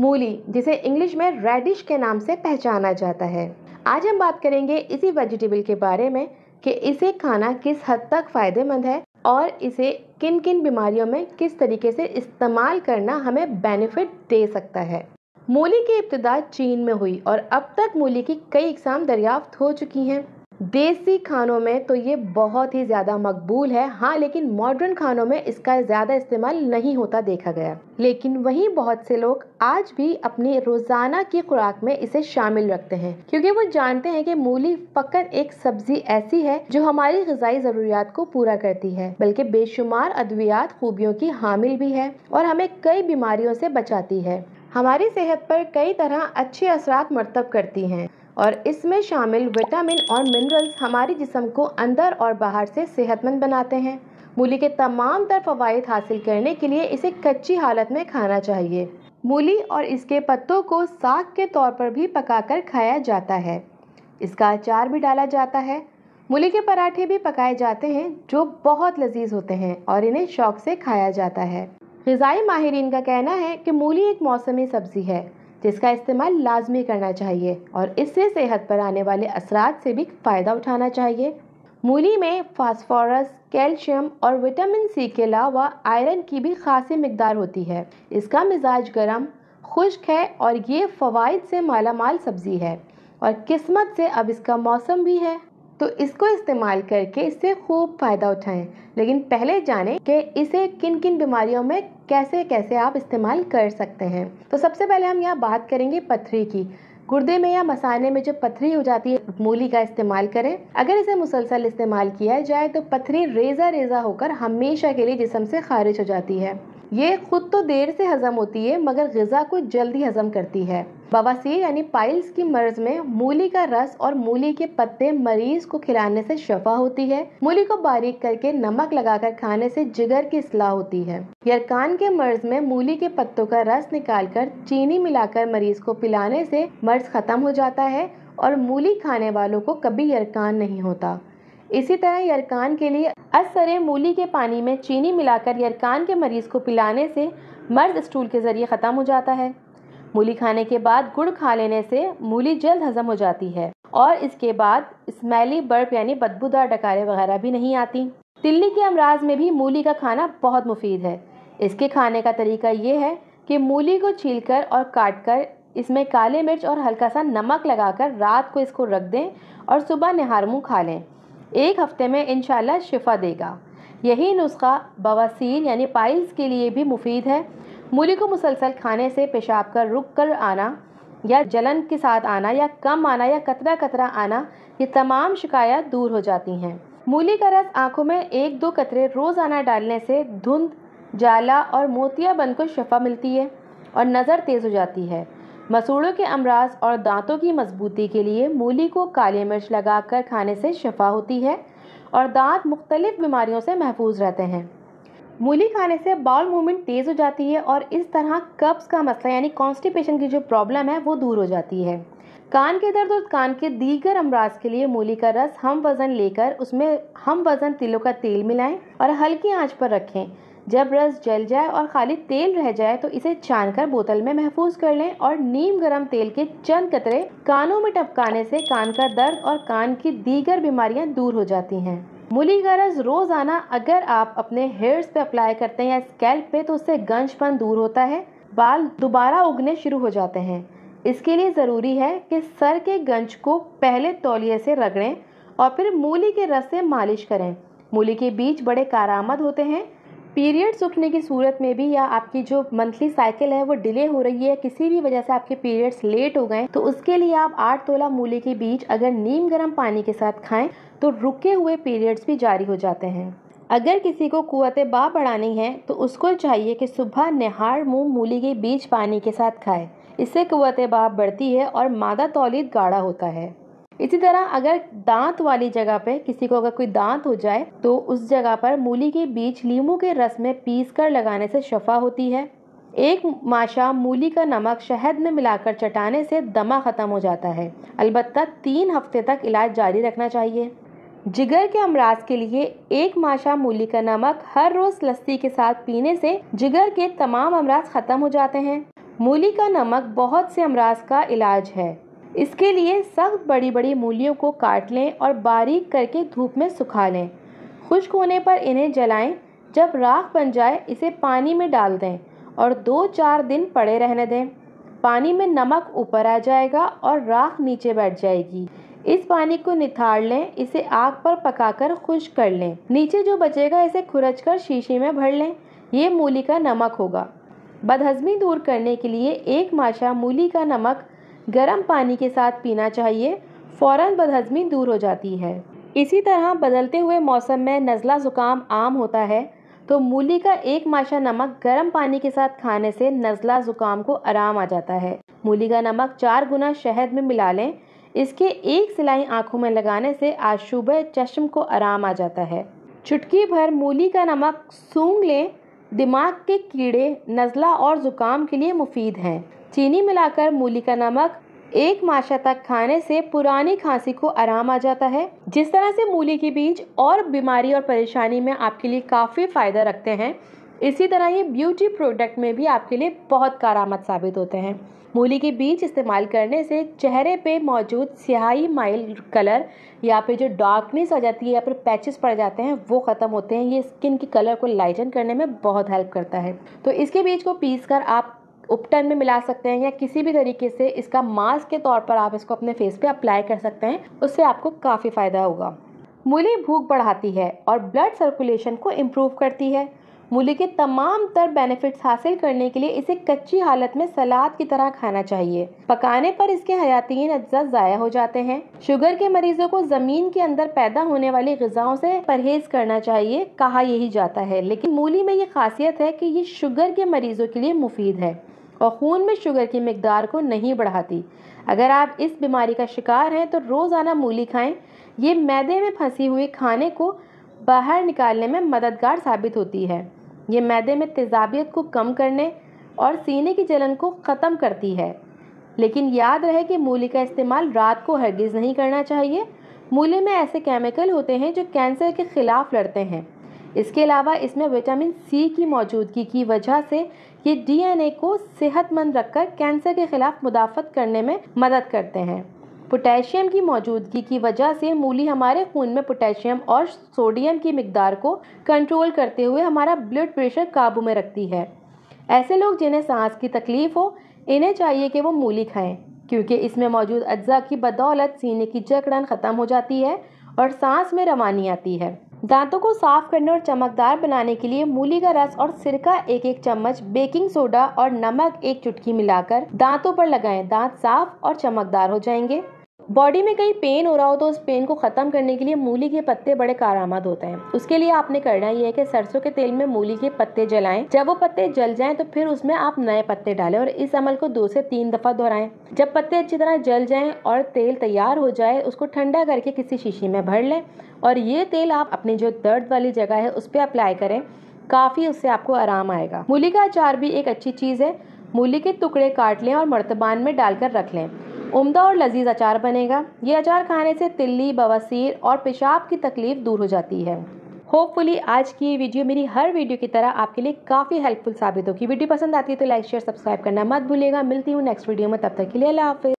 मूली जिसे इंग्लिश में रेडिश के नाम से पहचाना जाता है आज हम बात करेंगे इसी वेजिटेबल के बारे में कि इसे खाना किस हद तक फ़ायदेमंद है और इसे किन किन बीमारियों में किस तरीके से इस्तेमाल करना हमें बेनिफिट दे सकता है मूली की इब्तदा चीन में हुई और अब तक मूली की कई इकसाम दरियाफ्त हो चुकी हैं देसी खानों में तो ये बहुत ही ज़्यादा मकबूल है हाँ लेकिन मॉडर्न खानों में इसका ज़्यादा इस्तेमाल नहीं होता देखा गया लेकिन वहीं बहुत से लोग आज भी अपनी रोज़ाना की खुराक में इसे शामिल रखते हैं क्योंकि वो जानते हैं कि मूली फकर एक सब्जी ऐसी है जो हमारी गजाई ज़रूरियात को पूरा करती है बल्कि बेशुमार अद्वियात खूबियों की हामिल भी है और हमें कई बीमारियों से बचाती है हमारी सेहत पर कई तरह अच्छे असरात मरतब करती हैं और इसमें शामिल विटामिन और मिनरल्स हमारे जिसम को अंदर और बाहर से सेहतमंद बनाते हैं मूली के तमाम तर फ़वाद हासिल करने के लिए इसे कच्ची हालत में खाना चाहिए मूली और इसके पत्तों को साग के तौर पर भी पकाकर खाया जाता है इसका अचार भी डाला जाता है मूली के पराठे भी पकाए जाते हैं जो बहुत लजीज होते हैं और इन्हें शौक से खाया जाता है गज़ाई माहरीन का कहना है कि मूली एक मौसमी सब्ज़ी है जिसका इस्तेमाल लाजमी करना चाहिए और इससे सेहत पर आने वाले असरात से भी फ़ायदा उठाना चाहिए मूली में फास्फोरस कैल्शियम और विटामिन सी के अलावा आयरन की भी खासी मकदार होती है इसका मिजाज गर्म खुश्क है और ये फ़वाद से मालामाल सब्ज़ी है और किस्मत से अब इसका मौसम भी है तो इसको इस्तेमाल करके इससे खूब फ़ायदा उठाएं लेकिन पहले जानें कि इसे किन किन बीमारियों में कैसे कैसे आप इस्तेमाल कर सकते हैं तो सबसे पहले हम यहाँ बात करेंगे पथरी की गुर्दे में या मसाने में जो पथरी हो जाती है मूली का इस्तेमाल करें अगर इसे मुसलसल इस्तेमाल किया जाए तो पथरी रेजा रेजा होकर हमेशा के लिए जिसम से खारिज हो जाती है ये खुद तो देर से हजम होती है मगर गज़ा को जल्दी हजम करती है बवासीर यानी पाइल्स की मर्ज में मूली का रस और मूली के पत्ते मरीज को खिलाने से शफा होती है मूली को बारीक करके नमक लगाकर खाने से जिगर की असलाह होती है यरकान के मर्ज में मूली के पत्तों का रस निकालकर चीनी मिलाकर मरीज को पिलाने से मर्ज खत्म हो जाता है और मूली खाने वालों को कभी यरकान नहीं होता इसी तरह यरकान के लिए असरे मूली के पानी में चीनी मिलाकर यरकान के मरीज को पिलाने से मर्द स्टूल के ज़रिए ख़त्म हो जाता है मूली खाने के बाद गुड़ खा लेने से मूली जल्द हजम हो जाती है और इसके बाद स्मेली बर्फ यानी बदबूदार डकारे वगैरह भी नहीं आती तिल्ली के अमराज में भी मूली का खाना बहुत मुफीद है इसके खाने का तरीका ये है कि मूली को छील और काट कर इसमें काले मिर्च और हल्का सा नमक लगाकर रात को इसको रख दें और सुबह मुँह खा लें एक हफ्ते में इन शिफा देगा यही नुस्खा बवासीर यानी पाइल्स के लिए भी मुफीद है मूली को मुसलसल खाने से पेशाब का रुक कर आना या जलन के साथ आना या कम आना या कतरा कतरा आना ये तमाम शिकायत दूर हो जाती हैं मूली का रस आंखों में एक दो कतरे रोज़ाना डालने से धुंध जाला और मोतिया बन को शफा मिलती है और नज़र तेज़ हो जाती है मसूड़ों के अमराज और दांतों की मजबूती के लिए मूली को काली मिर्च लगाकर खाने से शफा होती है और दांत मुख्तलिफ़ बीमारियों से महफूज रहते हैं मूली खाने से बाउल मूवमेंट तेज़ हो जाती है और इस तरह कब्ज़ का मसला यानी कॉन्स्टिपेशन की जो प्रॉब्लम है वो दूर हो जाती है कान के दर्द और कान के दीगर अमराज के लिए मूली का रस हम वज़न लेकर उसमें हम वज़न तिलों का तेल मिलाएं और हल्की आंच पर रखें जब रस जल जाए और खाली तेल रह जाए तो इसे छान कर बोतल में महफूज कर लें और नीम गर्म तेल के चंद कतरे कानों में टपकाने से कान का दर्द और कान की दीगर बीमारियाँ दूर हो जाती हैं मूली का रस रोज़ाना अगर आप अपने हेयर्स पे अप्लाई करते हैं या स्कैल्प पे तो उससे गंजपन दूर होता है बाल दोबारा उगने शुरू हो जाते हैं इसके लिए ज़रूरी है कि सर के गंज को पहले तौलिए से रगड़ें और फिर मूली के रस से मालिश करें मूली के बीज बड़े कारामद होते हैं पीरियड्स उठने की सूरत में भी या आपकी जो मंथली साइकिल है वो डिले हो रही है किसी भी वजह से आपके पीरियड्स लेट हो गए तो उसके लिए आप आठ तोला मूली के बीज अगर नीम गर्म पानी के साथ खाएं तो रुके हुए पीरियड्स भी जारी हो जाते हैं अगर किसी को कुत बा बढ़ानी है तो उसको चाहिए कि सुबह नहार मुँह मूली के बीज पानी के साथ खाए इससे कुत बा बढ़ती है और मादा तौलीद गाढ़ा होता है इसी तरह अगर दांत वाली जगह पे किसी को अगर कोई दांत हो जाए तो उस जगह पर मूली के बीज लीमू के रस में पीस कर लगाने से शफा होती है एक माशा मूली का नमक शहद में मिलाकर चटाने से दमा ख़त्म हो जाता है अलबत्त तीन हफ्ते तक इलाज जारी रखना चाहिए जिगर के अमराज के लिए एक माशा मूली का नमक हर रोज लस्सी के साथ पीने से जिगर के तमाम अमराज खत्म हो जाते हैं मूली का नमक बहुत से अमराज का इलाज है इसके लिए सख्त बड़ी बड़ी मूलियों को काट लें और बारीक करके धूप में सुखा लें खुश्क होने पर इन्हें जलाएं जब राख बन जाए इसे पानी में डाल दें और दो चार दिन पड़े रहने दें पानी में नमक ऊपर आ जाएगा और राख नीचे बैठ जाएगी इस पानी को निथार लें इसे आग पर पकाकर खुश्क कर लें नीचे जो बचेगा इसे खुरच कर शीशे में भर लें ये मूली का नमक होगा बदहजमी दूर करने के लिए एक माशा मूली का नमक गर्म पानी के साथ पीना चाहिए फ़ौरन बदहजमी दूर हो जाती है इसी तरह बदलते हुए मौसम में नज़ला ज़ुकाम आम होता है तो मूली का एक माशा नमक गर्म पानी के साथ खाने से नज़ला ज़ुकाम को आराम आ जाता है मूली का नमक चार गुना शहद में मिला लें इसके एक सिलाई आँखों में लगाने से आज सुबह चश्म को आराम आ जाता है चुटकी भर मूली का नमक सूंग लें दिमाग के कीड़े नज़ला और ज़ुकाम के लिए मुफीद हैं चीनी मिलाकर मूली का नमक एक माशा तक खाने से पुरानी खांसी को आराम आ जाता है जिस तरह से मूली के बीज और बीमारी और परेशानी में आपके लिए काफ़ी फ़ायदा रखते हैं इसी तरह ये ब्यूटी प्रोडक्ट में भी आपके लिए बहुत कारामद साबित होते हैं मूली के बीज इस्तेमाल करने से चेहरे पे मौजूद स्याही माइल कलर या फिर जो डार्कनेस आ जाती है या फिर पैचेस पड़ जाते हैं वो ख़त्म होते हैं ये स्किन की कलर को लाइटन करने में बहुत हेल्प करता है तो इसके बीज को पीस कर आप उपटन में मिला सकते हैं या किसी भी तरीके से इसका मास्क के तौर पर आप इसको अपने फेस पे अप्लाई कर सकते हैं उससे आपको काफ़ी फ़ायदा होगा मूली भूख बढ़ाती है और ब्लड सर्कुलेशन को इम्प्रूव करती है मूली के तमाम तर बेनिफिट्स हासिल करने के लिए इसे कच्ची हालत में सलाद की तरह खाना चाहिए पकाने पर इसके हयातीन अज्जा ज़ाया हो जाते हैं शुगर के मरीजों को ज़मीन के अंदर पैदा होने वाली गजाओं से परहेज करना चाहिए कहा यही जाता है लेकिन मूली में ये खासियत है कि ये शुगर के मरीजों के लिए मुफीद है और खून में शुगर की मकदार को नहीं बढ़ाती अगर आप इस बीमारी का शिकार हैं तो रोज़ाना मूली खाएं ये मैदे में फंसी हुई खाने को बाहर निकालने में मददगार साबित होती है ये मैदे में तेजाबियत को कम करने और सीने की जलन को ख़त्म करती है लेकिन याद रहे कि मूली का इस्तेमाल रात को हरगिज़ नहीं करना चाहिए मूली में ऐसे केमिकल होते हैं जो कैंसर के ख़िलाफ़ लड़ते हैं इसके अलावा इसमें विटामिन सी की मौजूदगी की वजह से ये डीएनए को सेहतमंद रखकर कैंसर के खिलाफ मुदाफ़त करने में मदद करते हैं पोटेशियम की मौजूदगी की वजह से मूली हमारे खून में पोटेशियम और सोडियम की मकदार को कंट्रोल करते हुए हमारा ब्लड प्रेशर काबू में रखती है ऐसे लोग जिन्हें सांस की तकलीफ़ हो इन्हें चाहिए कि वो मूली खाएं क्योंकि इसमें मौजूद अज्जा की बदौलत सीने की जकड़न ख़त्म हो जाती है और सांस में रवानी आती है दांतों को साफ करने और चमकदार बनाने के लिए मूली का रस और सिरका एक एक चम्मच बेकिंग सोडा और नमक एक चुटकी मिलाकर दांतों पर लगाएं दांत साफ और चमकदार हो जाएंगे बॉडी में कहीं पेन हो रहा हो तो उस पेन को ख़त्म करने के लिए मूली के पत्ते बड़े कारामद होते हैं उसके लिए आपने करना ये है कि सरसों के तेल में मूली के पत्ते जलाएं जब वो पत्ते जल जाएं तो फिर उसमें आप नए पत्ते डालें और इस अमल को दो से तीन दफ़ा दोहराएं जब पत्ते अच्छी तरह जल जाएं और तेल तैयार हो जाए उसको ठंडा करके किसी शीशी में भर लें और ये तेल आप अपनी जो दर्द वाली जगह है उस पर अप्लाई करें काफ़ी उससे आपको आराम आएगा मूली का अचार भी एक अच्छी चीज़ है मूली के टुकड़े काट लें और मर्तबान में डालकर रख लें उम्दा और लजीज अचार बनेगा ये अचार खाने से तिल्ली बवासीर और पेशाब की तकलीफ़ दूर हो जाती है होपफुली आज की ये वीडियो मेरी हर वीडियो की तरह आपके लिए काफ़ी हेल्पफुल साबित होगी वीडियो पसंद आती है तो लाइक शेयर सब्सक्राइब करना मत भूलिएगा मिलती हूँ नेक्स्ट वीडियो में तब तक के लिए अल्लाह हाफि